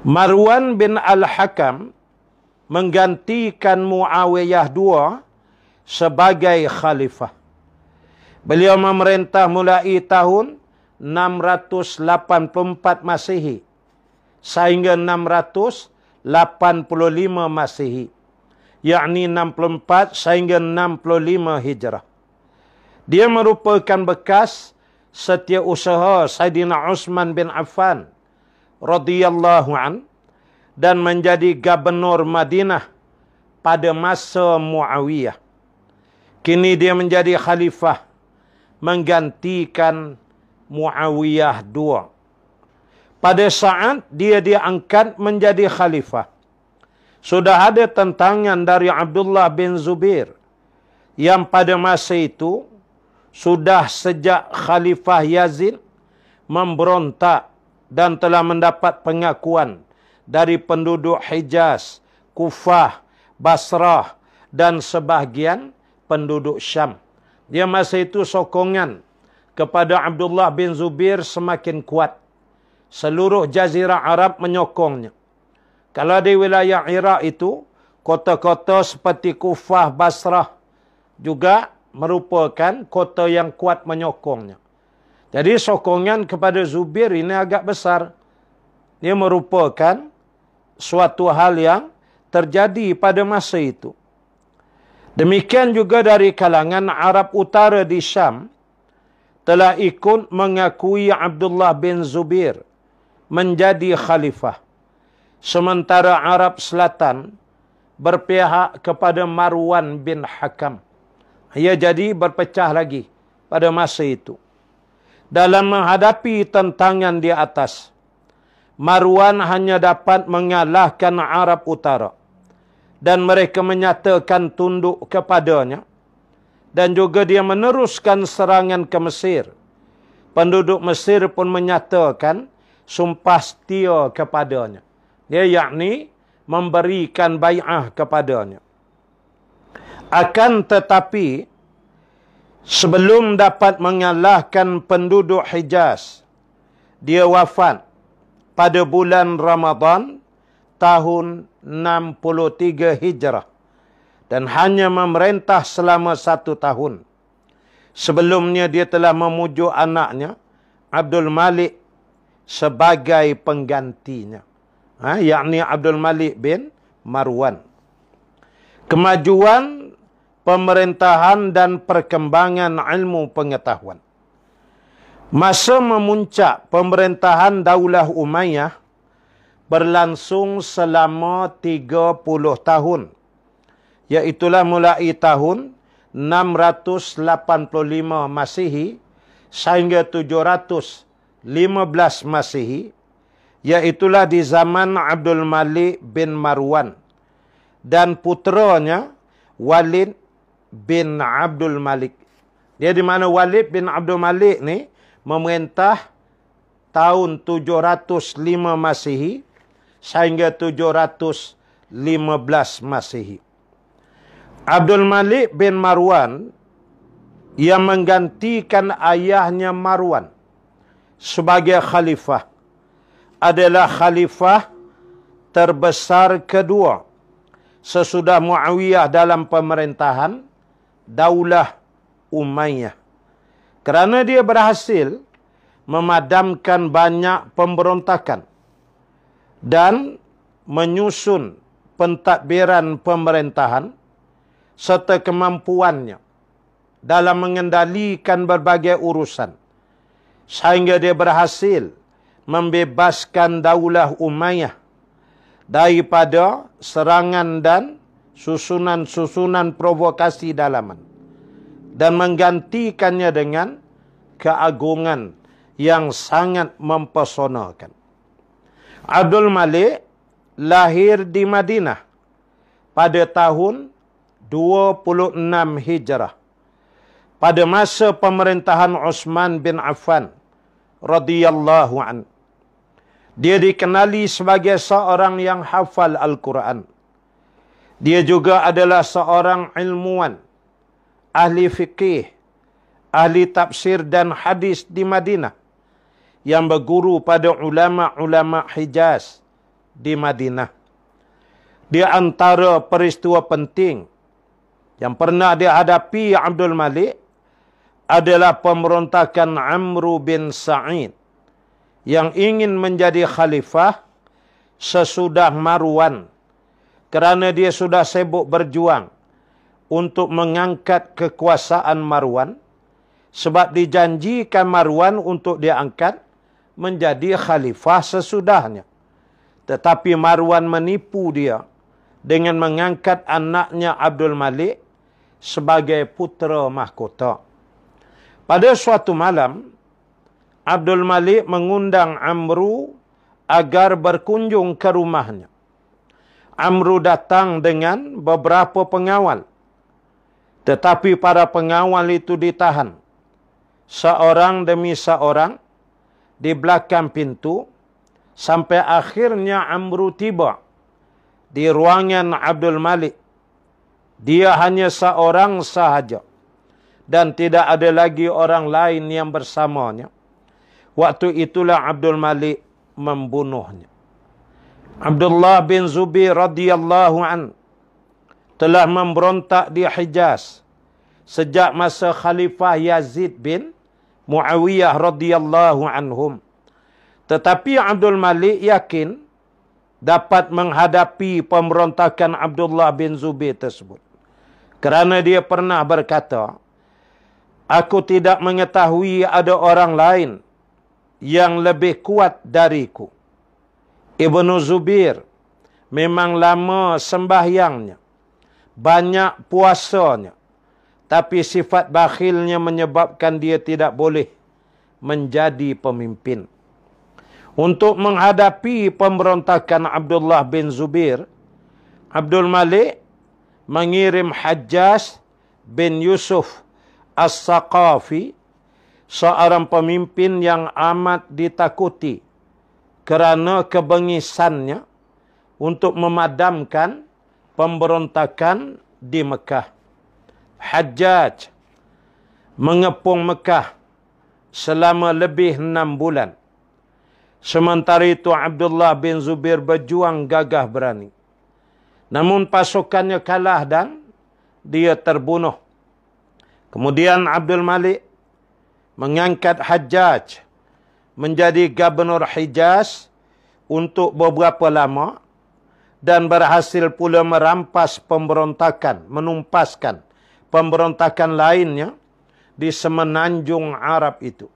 Marwan bin Al-Hakam menggantikan Muawiyah II sebagai khalifah. Beliau memerintah mulai tahun 684 Masihi sehingga 685 Masihi. Yakni 64 sehingga 65 Hijrah. Dia merupakan bekas setiausaha Saidina Uthman bin Affan radhiyallahu an dan menjadi gubernur Madinah pada masa Muawiyah. Kini dia menjadi khalifah menggantikan Muawiyah II. Pada saat dia diangkat menjadi khalifah. Sudah ada tentangan dari Abdullah bin Zubir yang pada masa itu sudah sejak khalifah Yazid memberontak dan telah mendapat pengakuan dari penduduk Hijaz, Kufah, Basrah dan sebahagian penduduk Syam. Dia masa itu sokongan kepada Abdullah bin Zubir semakin kuat. Seluruh jazirah Arab menyokongnya. Kalau di wilayah Iraq itu, kota-kota seperti Kufah, Basrah juga merupakan kota yang kuat menyokongnya. Jadi sokongan kepada Zubir ini agak besar. Ini merupakan suatu hal yang terjadi pada masa itu. Demikian juga dari kalangan Arab Utara di Syam telah ikut mengakui Abdullah bin Zubir menjadi khalifah. Sementara Arab Selatan berpihak kepada Marwan bin Hakam. Ia jadi berpecah lagi pada masa itu dalam menghadapi tentangan di atas. Marwan hanya dapat mengalahkan Arab Utara. Dan mereka menyatakan tunduk kepadanya. Dan juga dia meneruskan serangan ke Mesir. Penduduk Mesir pun menyatakan sumpah setia kepadanya. Dia yakni memberikan bai'ah kepadanya. Akan tetapi, sebelum dapat mengalahkan penduduk Hijaz dia wafat pada bulan Ramadan tahun 63 Hijrah dan hanya memerintah selama satu tahun. Sebelumnya dia telah memujuk anaknya Abdul Malik sebagai penggantinya. Ha, yakni Abdul Malik bin Marwan. Kemajuan pemerintahan dan perkembangan ilmu pengetahuan. Masa memuncak pemerintahan Daulah Umayyah berlangsung selama 30 tahun. Iaitulah mulai tahun 685 Masihi sehingga 715 Masihi. Iaitulah di zaman Abdul Malik bin Marwan dan putranya Walid bin Abdul Malik. Dia di mana Walid bin Abdul Malik ni memerintah tahun 705 Masihi sehingga 715 Masihi. Abdul Malik bin Marwan yang menggantikan ayahnya Marwan sebagai khalifah adalah khalifah terbesar kedua sesudah Muawiyah dalam pemerintahan Daulah Umayyah. Kerana dia berhasil memadamkan banyak pemberontakan dan menyusun pentadbiran pemerintahan serta kemampuannya dalam mengendalikan berbagai urusan sehingga dia berhasil membebaskan Daulah Umayyah daripada serangan dan susunan-susunan provokasi dalaman dan menggantikannya dengan keagungan yang sangat mempesonakan. Abdul Malik lahir di Madinah pada tahun 26 Hijrah. Pada masa pemerintahan Uthman bin Affan radhiyallahu an. Dia dikenali sebagai seorang yang hafal Al-Quran. Dia juga adalah seorang ilmuwan ahli fikih, ahli tafsir dan hadis di Madinah yang berguru pada ulama-ulama Hijaz di Madinah. Di antara peristiwa penting yang pernah dihadapi Abdul Malik adalah pemberontakan Amr bin Sa'id yang ingin menjadi khalifah sesudah Marwan kerana dia sudah sibuk berjuang untuk mengangkat kekuasaan Marwan sebab dijanjikan Marwan untuk diangkat menjadi khalifah sesudahnya. Tetapi Marwan menipu dia dengan mengangkat anaknya Abdul Malik sebagai putera mahkota. Pada suatu malam, Abdul Malik mengundang Amru agar berkunjung ke rumahnya. Amru datang dengan beberapa pengawal. Tetapi para pengawal itu ditahan. Seorang demi seorang di belakang pintu sampai akhirnya Amru tiba di ruangan Abdul Malik. Dia hanya seorang sahaja dan tidak ada lagi orang lain yang bersamanya. Waktu itulah Abdul Malik membunuhnya. Abdullah bin Zubi radhiyallahu anhu telah memberontak di Hijaz sejak masa Khalifah Yazid bin Muawiyah radhiyallahu anhum. Tetapi Abdul Malik yakin dapat menghadapi pemberontakan Abdullah bin Zubair tersebut. Kerana dia pernah berkata, Aku tidak mengetahui ada orang lain yang lebih kuat dariku. Ibnu Zubir memang lama sembahyangnya banyak puasanya. Tapi sifat bakhilnya menyebabkan dia tidak boleh menjadi pemimpin. Untuk menghadapi pemberontakan Abdullah bin Zubir, Abdul Malik mengirim Hajjaj bin Yusuf As-Saqafi, seorang pemimpin yang amat ditakuti kerana kebengisannya untuk memadamkan pemberontakan di Mekah. Hajjaj mengepung Mekah selama lebih enam bulan. Sementara itu Abdullah bin Zubir berjuang gagah berani. Namun pasukannya kalah dan dia terbunuh. Kemudian Abdul Malik mengangkat Hajjaj menjadi Gubernur Hijaz untuk beberapa lama dan berhasil pula merampas pemberontakan, menumpaskan pemberontakan lainnya di semenanjung Arab itu.